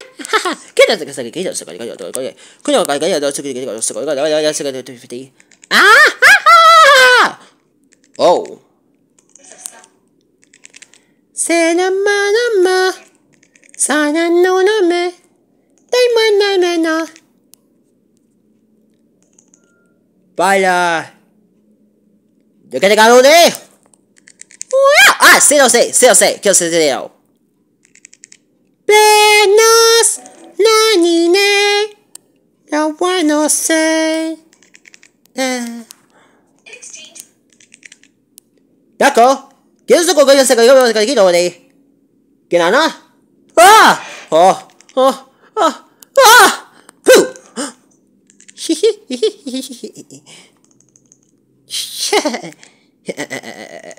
哈 哈，几多食过食过，几多食过几多食过，几多食过，几多食过，几多食过，几多食食过，几多食食过，几多食过，几哈哈，过，几多食过，几多食过，几多食过，几多食过，几多食过，几多食过，几多食过，几多食过，几多食 bueno say. À. D'accord. Chiesto con quello se carico con carico đi. Che nana? Ah! Oh! Oh! Oh! Ah! Hu! Hi hi hi hi hi hi.